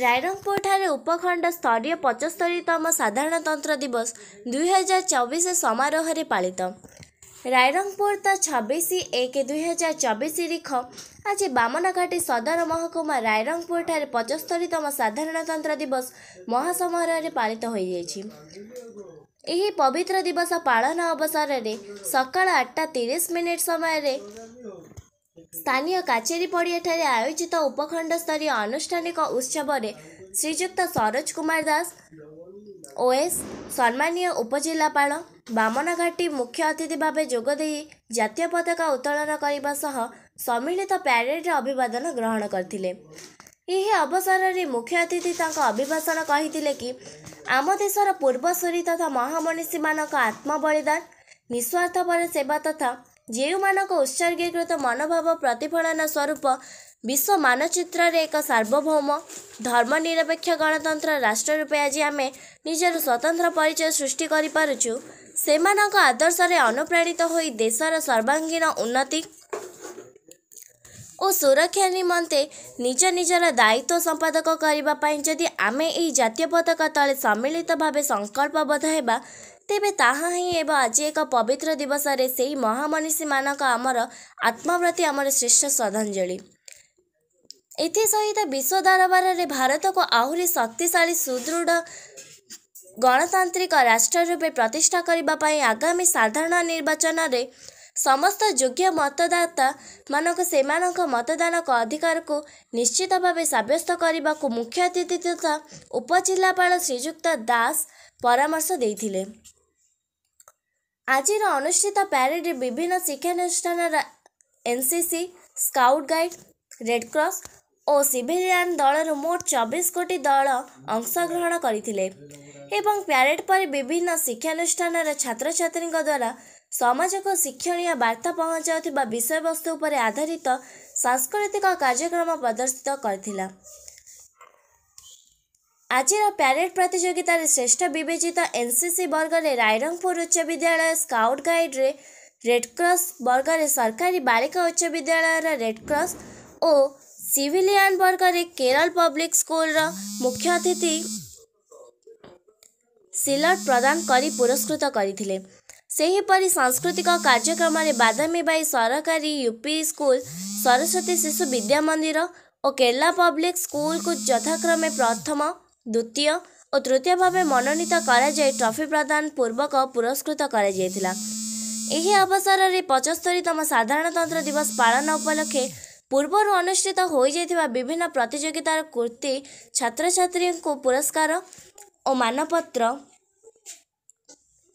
ରାଇରଙ୍ଗପୁରଠାରେ ଉପଖଣ୍ଡ ସ୍ତରୀୟ ପଞ୍ଚସ୍ତରୀତମ ସାଧାରଣତନ୍ତ୍ର ଦିବସ ଦୁଇହଜାର ଚବିଶ ସମାରୋହରେ ପାଳିତ ରାଇରଙ୍ଗପୁର ତ ଛବିଶ ଏକ ଦୁଇହଜାର ଚବିଶ ରିଖ ଆଜି ବାମନଘାଟି ସଦର ମହକୁମା ରାଇରଙ୍ଗପୁରଠାରେ ପଞ୍ଚସ୍ତରୀତମ ସାଧାରଣତନ୍ତ୍ର ଦିବସ ମହାସମାରୋହରେ ପାଳିତ ହୋଇଯାଇଛି ଏହି ପବିତ୍ର ଦିବସ ପାଳନ ଅବସରରେ ସକାଳ ଆଠଟା ତିରିଶ ମିନିଟ୍ ସମୟରେ ସ୍ଥାନୀୟ କାଚେରୀ ପଡ଼ିଆଠାରେ ଆୟୋଜିତ ଉପଖଣ୍ଡ ସ୍ତରୀୟ ଆନୁଷ୍ଠାନିକ ଉତ୍ସବରେ ଶ୍ରୀଯୁକ୍ତ ସରୋଜ କୁମାର ଦାସ ଓଏସ୍ ସମ୍ମାନୀୟ ଉପଜିଲ୍ଲାପାଳ ବାମନଘାଟି ମୁଖ୍ୟ ଅତିଥି ଭାବେ ଯୋଗଦେଇ ଜାତୀୟ ପତାକା ଉତ୍ତୋଳନ କରିବା ସହ ସମ୍ମିଳିତ ପ୍ୟାରେଡ୍ରେ ଅଭିବାଦନ ଗ୍ରହଣ କରିଥିଲେ ଏହି ଅବସରରେ ମୁଖ୍ୟ ଅତିଥି ତାଙ୍କ ଅଭିଭାଷଣ କହିଥିଲେ କି ଆମ ଦେଶର ପୂର୍ବସୂରୀ ତଥା ମହାମନିଷୀମାନଙ୍କ ଆତ୍ମବଳିଦାନ ନିଃସ୍ୱାର୍ଥପର ସେବା ତଥା ଯେଉଁମାନଙ୍କ ଉତ୍ସର୍ଗୀକୃତ ମନୋଭାବ ପ୍ରତିଫଳନ ସ୍ୱରୂପ ବିଶ୍ୱ ମାନଚିତ୍ରରେ ଏକ ସାର୍ବଭୌମ ଧର୍ମନିରପେକ୍ଷ ଗଣତନ୍ତ୍ର ରାଷ୍ଟ୍ର ରୂପେ ଆଜି ଆମେ ନିଜର ସ୍ୱତନ୍ତ୍ର ପରିଚୟ ସୃଷ୍ଟି କରିପାରୁଛୁ ସେମାନଙ୍କ ଆଦର୍ଶରେ ଅନୁପ୍ରାଣିତ ହୋଇ ଦେଶର ସର୍ବାଙ୍ଗୀନ ଉନ୍ନତି ଓ ସୁରକ୍ଷା ନିମନ୍ତେ ନିଜ ନିଜର ଦାୟିତ୍ୱ ସମ୍ପାଦକ କରିବା ପାଇଁ ଯଦି ଆମେ ଏହି ଜାତୀୟ ପତାକା ତଳେ ସମ୍ମିଳିତ ଭାବେ ସଂକଳ୍ପବଦ୍ଧ ହେବା ତେବେ ତାହା ହିଁ ହେବ ଆଜି ଏକ ପବିତ୍ର ଦିବସରେ ସେହି ମହାମନିଷୀମାନଙ୍କ ଆମର ଆତ୍ମପ୍ରତି ଆମର ଶ୍ରେଷ୍ଠ ଶ୍ରଦ୍ଧାଞ୍ଜଳି ଏଥିସହିତ ବିଶ୍ୱ ଦରବାରରେ ଭାରତକୁ ଆହୁରି ଶକ୍ତିଶାଳୀ ସୁଦୃଢ଼ ଗଣତାନ୍ତ୍ରିକ ରାଷ୍ଟ୍ର ରୂପେ ପ୍ରତିଷ୍ଠା କରିବା ପାଇଁ ଆଗାମୀ ସାଧାରଣ ନିର୍ବାଚନରେ ସମସ୍ତ ଯୋଗ୍ୟ ମତଦାତାମାନଙ୍କୁ ସେମାନଙ୍କ ମତଦାନଙ୍କ ଅଧିକାରକୁ ନିଶ୍ଚିତ ଭାବେ ସାବ୍ୟସ୍ତ କରିବାକୁ ମୁଖ୍ୟ ଅତିଥି ତଥା ଉପଜିଲ୍ଲାପାଳ ଶ୍ରୀଯୁକ୍ତ ଦାସ ପରାମର୍ଶ ଦେଇଥିଲେ ଆଜିର ଅନୁଷ୍ଠିତ ପ୍ୟାରେଡ଼ରେ ବିଭିନ୍ନ ଶିକ୍ଷାନୁଷ୍ଠାନର ଏନ୍ସିସି ସ୍କାଉଟ୍ ଗାଇଡ଼୍ ରେଡକ୍ରସ୍ ଓ ସିଭିଲିଆନ୍ ଦଳରୁ ମୋଟ ଚବିଶ କୋଟି ଦଳ ଅଂଶଗ୍ରହଣ କରିଥିଲେ ଏବଂ ପ୍ୟାରେଡ୍ ପରି ବିଭିନ୍ନ ଶିକ୍ଷାନୁଷ୍ଠାନରେ ଛାତ୍ରଛାତ୍ରୀଙ୍କ ଦ୍ୱାରା ସମାଜକୁ ଶିକ୍ଷଣୀୟ ବାର୍ତ୍ତା ପହଞ୍ଚାଉଥିବା ବିଷୟବସ୍ତୁ ଉପରେ ଆଧାରିତ ସାଂସ୍କୃତିକ କାର୍ଯ୍ୟକ୍ରମ ପ୍ରଦର୍ଶିତ କରିଥିଲା ଆଜିର ପ୍ୟାରେଡ୍ ପ୍ରତିଯୋଗିତାରେ ଶ୍ରେଷ୍ଠ ବିବେଚିତ ଏନ୍ସିସି ବର୍ଗରେ ରାଇରଙ୍ଗପୁର ଉଚ୍ଚ ବିଦ୍ୟାଳୟ ସ୍କାଉଟ୍ ଗାଇଡ଼୍ରେ ରେଡ୍କ୍ରସ୍ ବର୍ଗରେ ସରକାରୀ ବାଳିକା ଉଚ୍ଚ ବିଦ୍ୟାଳୟର ରେଡ୍କ୍ରସ୍ ଓ ସିଭିଲିଆନ୍ ବର୍ଗରେ କେରଳ ପବ୍ଲିକ୍ ସ୍କୁଲର ମୁଖ୍ୟ ଅତିଥି ସିଲଟ ପ୍ରଦାନ କରି ପୁରସ୍କୃତ କରିଥିଲେ ସେହିପରି ସାଂସ୍କୃତିକ କାର୍ଯ୍ୟକ୍ରମରେ ବାଦାମୀ ବାଦାମୀବାଇ ସରକାରୀ ୟୁ ପି ସ୍କୁଲ ସରସ୍ୱତୀ ଶିଶୁ ବିଦ୍ୟା ମନ୍ଦିର ଓ କେରଲା ପବ୍ଲିକ ସ୍କୁଲକୁ ଯଥାକ୍ରମେ ପ୍ରଥମ ଦ୍ୱିତୀୟ ଓ ତୃତୀୟ ଭାବେ ମନୋନୀତ କରାଯାଇ ଟ୍ରଫି ପ୍ରଦାନ ପୂର୍ବକ ପୁରସ୍କୃତ କରାଯାଇଥିଲା ଏହି ଅବସରରେ ପଞ୍ଚସ୍ତରୀତମ ସାଧାରଣତନ୍ତ୍ର ଦିବସ ପାଳନ ଉପଲକ୍ଷେ ପୂର୍ବରୁ ଅନୁଷ୍ଠିତ ହୋଇଯାଇଥିବା ବିଭିନ୍ନ ପ୍ରତିଯୋଗିତାର କୃତି ଛାତ୍ରଛାତ୍ରୀଙ୍କୁ ପୁରସ୍କାର ଓ ମାନପତ୍ର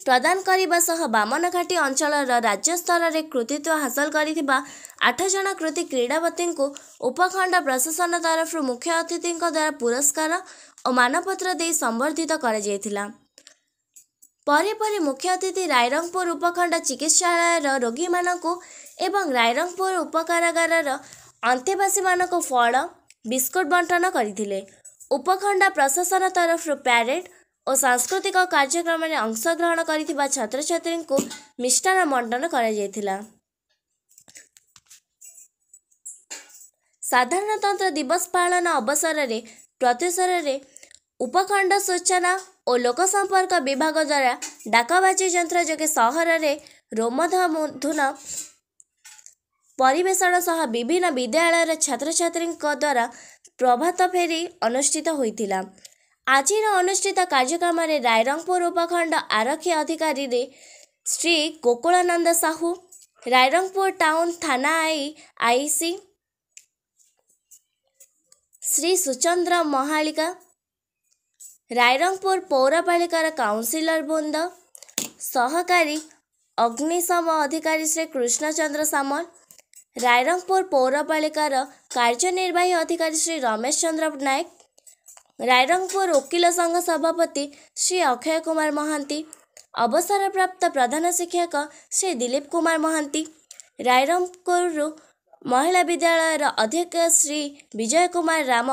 ପ୍ରଦାନ କରିବା ସହ ବାମନଘାଟି ଅଞ୍ଚଳର ରାଜ୍ୟସ୍ତରରେ କୃତିତ୍ୱ ହାସଲ କରିଥିବା ଆଠ ଜଣ କୃତି କ୍ରୀଡ଼ାପତିଙ୍କୁ ଉପଖଣ୍ଡ ପ୍ରଶାସନ ତରଫରୁ ମୁଖ୍ୟ ଅତିଥିଙ୍କ ଦ୍ୱାରା ପୁରସ୍କାର ଓ ମାନପତ୍ର ଦେଇ ସମ୍ବର୍ଦ୍ଧିତ କରାଯାଇଥିଲା ପରେ ପରେ ମୁଖ୍ୟ ଅତିଥି ରାଇରଙ୍ଗପୁର ଉପଖଣ୍ଡ ଚିକିତ୍ସାଳୟର ରୋଗୀମାନଙ୍କୁ ଏବଂ ରାଇରଙ୍ଗପୁର ଉପକାରାଗାରର ଅନ୍ତେବାସୀମାନଙ୍କୁ ଫଳ ବିସ୍କୁଟ ବଣ୍ଟନ କରିଥିଲେ ଉପଖଣ୍ଡ ପ୍ରଶାସନ ତରଫରୁ ପ୍ୟାରେଡ଼ ଓ ସାଂସ୍କୃତିକ କାର୍ଯ୍ୟକ୍ରମରେ ଅଂଶଗ୍ରହଣ କରିଥିବା ଛାତ୍ରଛାତ୍ରୀଙ୍କୁ ମିଷ୍ଟାନ୍ନ ବଣ୍ଟନ କରାଯାଇଥିଲା ସାଧାରଣତନ୍ତ୍ର ଦିବସ ପାଳନ ଅବସରରେ ପ୍ରତ୍ୟୁଷରରେ ଉପଖଣ୍ଡ ସୂଚନା ଓ ଲୋକ ସମ୍ପର୍କ ବିଭାଗ ଦ୍ୱାରା ଡାକବାଜି ଯନ୍ତ୍ର ଯୋଗେ ସହରରେ ରୋମଧୁନ ପରିବେଷଣ ସହ ବିଭିନ୍ନ ବିଦ୍ୟାଳୟର ଛାତ୍ରଛାତ୍ରୀଙ୍କ ଦ୍ୱାରା ପ୍ରଭାତ ଫେରି ଅନୁଷ୍ଠିତ ହୋଇଥିଲା ଆଜିର ଅନୁଷ୍ଠିତ କାର୍ଯ୍ୟକ୍ରମରେ ରାଇରଙ୍ଗପୁର ଉପଖଣ୍ଡ ଆରକ୍ଷୀ ଅଧିକାରୀରେ ଶ୍ରୀ ଗୋକୁଳାନନ୍ଦ ସାହୁ ରାଇରଙ୍ଗପୁର ଟାଉନ ଥାନା ଆଇ ଆଇସି ଶ୍ରୀ ସୁଚନ୍ଦ୍ର ମହାଳିକା ରାଇରଙ୍ଗପୁର ପୌରପାଳିକାର କାଉନସିଲର ବୃନ୍ଦ ସହକାରୀ ଅଗ୍ନିଶମ ଅଧିକାରୀ ଶ୍ରୀ କୃଷ୍ଣଚନ୍ଦ୍ର ସାମଲ ରାଇରଙ୍ଗପୁର ପୌରପାଳିକାର କାର୍ଯ୍ୟନିର୍ବାହୀ ଅଧିକାରୀ ଶ୍ରୀ ରମେଶ ଚନ୍ଦ୍ର ନାୟକ ररङपुरकल संघ सभापति श्री अक्षय कुमार कुमारहा अवसरप्राप्त प्रधान शिक्षक श्री दिलीप कुमार महा रुरु महिला विद्यालयर अध्यक्ष श्री विजय कुमार राम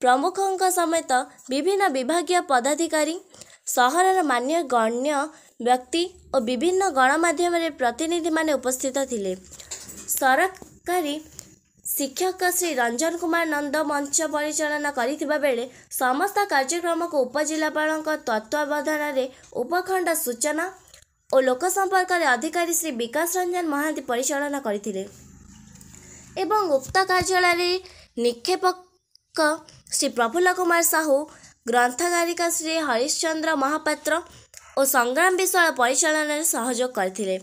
प्रमुखको समेत विभिन्न विभागीय पदाधिकारी सहरर मान्य गण्य व्यक्ति ओ विभिन्न गणमाधम प्रतिनिधि उपस्थित सरकारी ଶିକ୍ଷକ ଶ୍ରୀ ରଞ୍ଜନ କୁମାର ନନ୍ଦ ମଞ୍ଚ ପରିଚାଳନା କରିଥିବା ବେଳେ ସମସ୍ତ କାର୍ଯ୍ୟକ୍ରମକୁ ଉପଜିଲ୍ଲାପାଳଙ୍କ ତତ୍ତ୍ୱାବଧାନରେ ଉପଖଣ୍ଡ ସୂଚନା ଓ ଲୋକ ସମ୍ପର୍କରେ ଅଧିକାରୀ ଶ୍ରୀ ବିକାଶ ରଞ୍ଜନ ମହାନ୍ତି ପରିଚାଳନା କରିଥିଲେ ଏବଂ ଉକ୍ତ କାର୍ଯ୍ୟାଳୟରେ ନିକ୍ଷେପକ ଶ୍ରୀ ପ୍ରଫୁଲ୍ଲ କୁମାର ସାହୁ ଗ୍ରନ୍ଥକାରିକା ଶ୍ରୀ ହରିଶ୍ଚନ୍ଦ୍ର ମହାପାତ୍ର ଓ ସଂଗ୍ରାମ ବିଶ୍ୱାଳ ପରିଚାଳନାରେ ସହଯୋଗ କରିଥିଲେ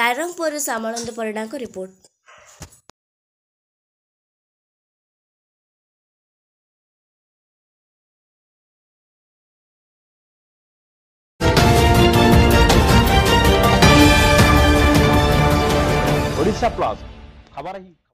ରାଇରଙ୍ଗପୁରରୁ ଶ୍ୟାମଳନ୍ଦ ପରିଡ଼ାଙ୍କ ରିପୋର୍ଟ प्लाज्मा हमारा ही